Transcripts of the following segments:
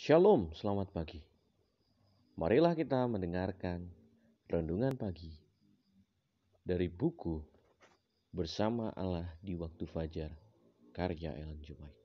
Shalom, selamat pagi. Marilah kita mendengarkan renungan pagi dari buku Bersama Allah di Waktu Fajar, karya Ellen White.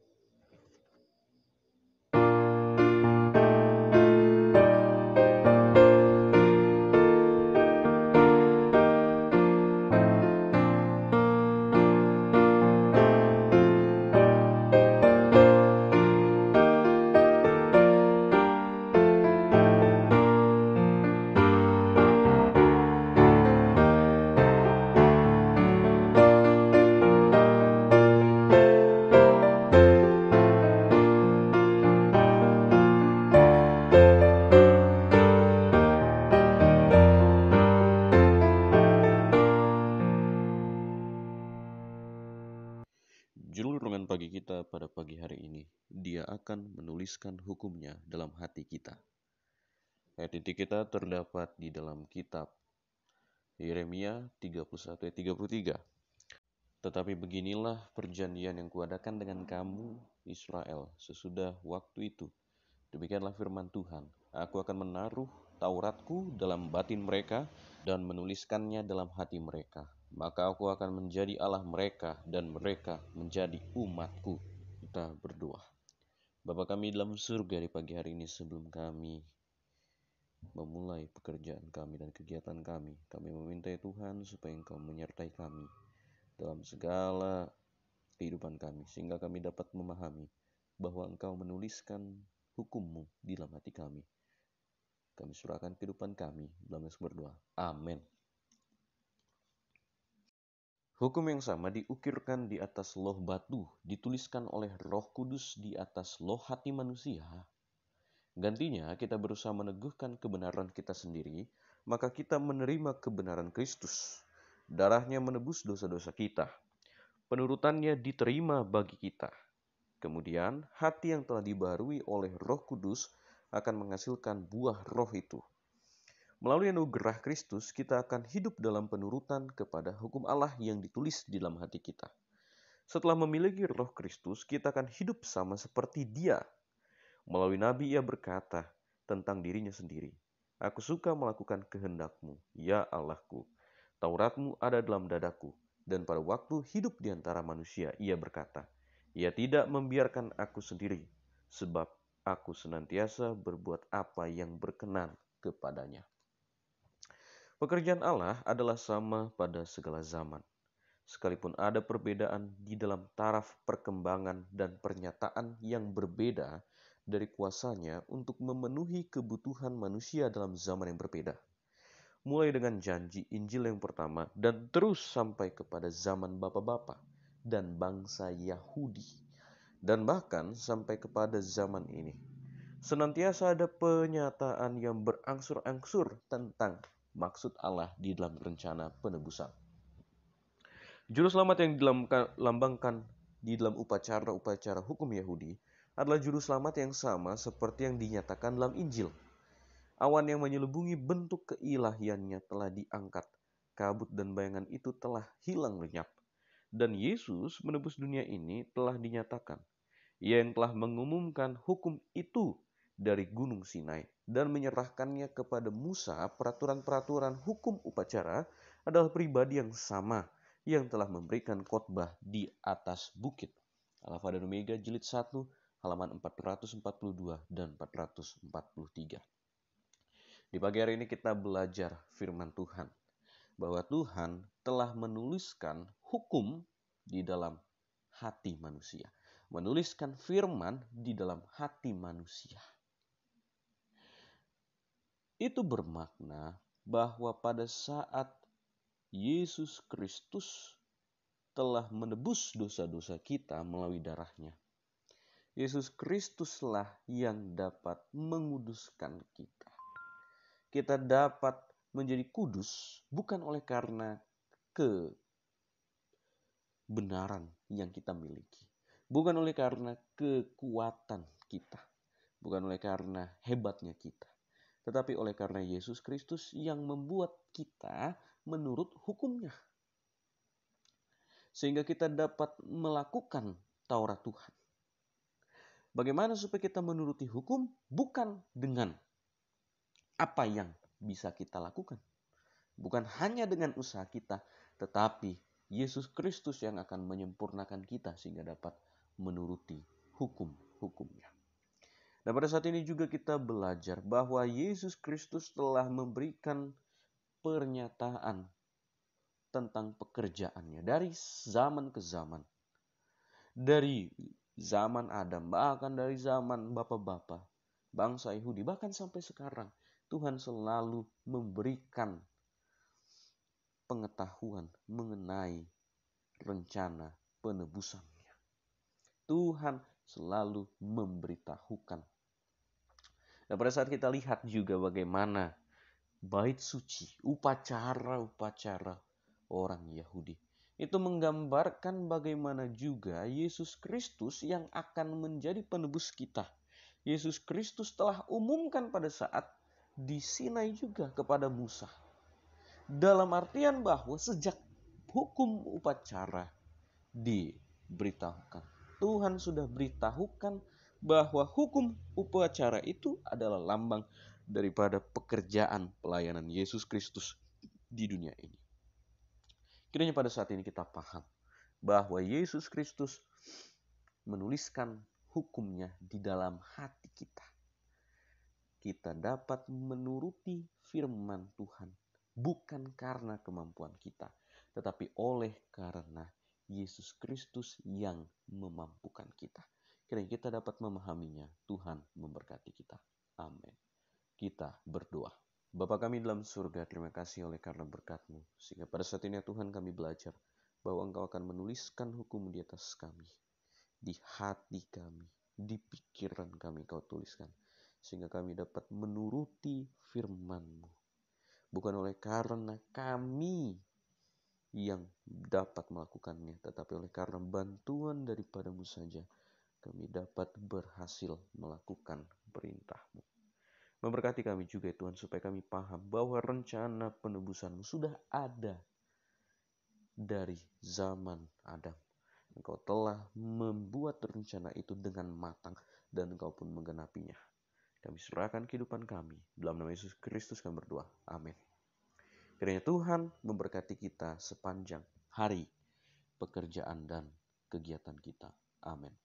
akan menuliskan hukumnya dalam hati kita. Ayat inti kita terdapat di dalam kitab Yeremia 31 33. Tetapi beginilah perjanjian yang kuadakan dengan kamu, Israel, sesudah waktu itu. Demikianlah firman Tuhan, aku akan menaruh Tauratku dalam batin mereka dan menuliskannya dalam hati mereka. Maka aku akan menjadi Allah mereka dan mereka menjadi umatku. Kita berdoa. Bapa kami dalam surga di pagi hari ini sebelum kami memulai pekerjaan kami dan kegiatan kami, kami meminta Tuhan supaya Engkau menyertai kami dalam segala kehidupan kami, sehingga kami dapat memahami bahwa Engkau menuliskan hukummu di dalam hati kami. Kami surahkan kehidupan kami dalam berdoa. Amin. Hukum yang sama diukirkan di atas loh batu, dituliskan oleh roh kudus di atas loh hati manusia. Gantinya, kita berusaha meneguhkan kebenaran kita sendiri, maka kita menerima kebenaran Kristus. Darahnya menebus dosa-dosa kita. Penurutannya diterima bagi kita. Kemudian, hati yang telah dibarui oleh roh kudus akan menghasilkan buah roh itu – Melalui anugerah Kristus, kita akan hidup dalam penurutan kepada hukum Allah yang ditulis di dalam hati kita. Setelah memiliki roh Kristus, kita akan hidup sama seperti dia. Melalui nabi ia berkata tentang dirinya sendiri, Aku suka melakukan kehendakmu, ya Allahku. Tauratmu ada dalam dadaku, dan pada waktu hidup di antara manusia ia berkata, Ia tidak membiarkan aku sendiri, sebab aku senantiasa berbuat apa yang berkenan kepadanya. Pekerjaan Allah adalah sama pada segala zaman, sekalipun ada perbedaan di dalam taraf perkembangan dan pernyataan yang berbeda dari kuasanya untuk memenuhi kebutuhan manusia dalam zaman yang berbeda. Mulai dengan janji Injil yang pertama dan terus sampai kepada zaman bapak-bapak dan bangsa Yahudi dan bahkan sampai kepada zaman ini. Senantiasa ada penyataan yang berangsur-angsur tentang maksud Allah di dalam rencana penebusan. Juru selamat yang dilambangkan di dalam upacara-upacara hukum Yahudi adalah juru selamat yang sama seperti yang dinyatakan dalam Injil. Awan yang menyelubungi bentuk keilahiannya telah diangkat, kabut dan bayangan itu telah hilang lenyap. Dan Yesus menebus dunia ini telah dinyatakan. Ia yang telah mengumumkan hukum itu dari Gunung Sinai dan menyerahkannya kepada Musa peraturan-peraturan hukum upacara adalah pribadi yang sama yang telah memberikan khotbah di atas bukit. Alfa dan Omega jilid 1 halaman 442 dan 443. Di pagi hari ini kita belajar firman Tuhan bahwa Tuhan telah menuliskan hukum di dalam hati manusia. Menuliskan firman di dalam hati manusia. Itu bermakna bahwa pada saat Yesus Kristus telah menebus dosa-dosa kita melalui darahnya. Yesus Kristuslah yang dapat menguduskan kita. Kita dapat menjadi kudus bukan oleh karena kebenaran yang kita miliki, bukan oleh karena kekuatan kita, bukan oleh karena hebatnya kita, tetapi oleh karena Yesus Kristus yang membuat kita menurut hukumnya. Sehingga kita dapat melakukan Taurat Tuhan. Bagaimana supaya kita menuruti hukum? Bukan dengan apa yang bisa kita lakukan. Bukan hanya dengan usaha kita, tetapi Yesus Kristus yang akan menyempurnakan kita sehingga dapat menuruti hukum-hukumnya. Dan pada saat ini juga kita belajar bahwa Yesus Kristus telah memberikan pernyataan tentang pekerjaannya dari zaman ke zaman. Dari zaman Adam, bahkan dari zaman bapak-bapak, bangsa Yahudi, bahkan sampai sekarang Tuhan selalu memberikan pengetahuan mengenai rencana penebusannya. Tuhan selalu memberitahukan Nah pada saat kita lihat juga bagaimana bait suci, upacara-upacara orang Yahudi. Itu menggambarkan bagaimana juga Yesus Kristus yang akan menjadi penebus kita. Yesus Kristus telah umumkan pada saat di Sinai juga kepada Musa. Dalam artian bahwa sejak hukum upacara diberitahukan. Tuhan sudah beritahukan bahwa hukum upacara itu adalah lambang daripada pekerjaan pelayanan Yesus Kristus di dunia ini. Kiranya pada saat ini kita paham bahwa Yesus Kristus menuliskan hukumnya di dalam hati kita. Kita dapat menuruti firman Tuhan bukan karena kemampuan kita, tetapi oleh karena Yesus Kristus yang memampukan kita. Kiranya kita dapat memahaminya. Tuhan memberkati kita. Amin. Kita berdoa. Bapa kami dalam surga, terima kasih oleh karena berkatmu. Sehingga pada saat ini ya Tuhan kami belajar bahwa engkau akan menuliskan hukum di atas kami. Di hati kami, di pikiran kami kau tuliskan. Sehingga kami dapat menuruti firmanmu. Bukan oleh karena kami yang dapat melakukannya, tetapi oleh karena bantuan daripadamu saja kami dapat berhasil melakukan perintahmu. Memberkati kami juga ya Tuhan supaya kami paham bahwa rencana penebusanmu sudah ada dari zaman Adam. Engkau telah membuat rencana itu dengan matang dan engkau pun menggenapinya. Kami serahkan kehidupan kami. Dalam nama Yesus Kristus kami berdoa. Amin. Kiranya Tuhan memberkati kita sepanjang hari, pekerjaan dan kegiatan kita. Amin.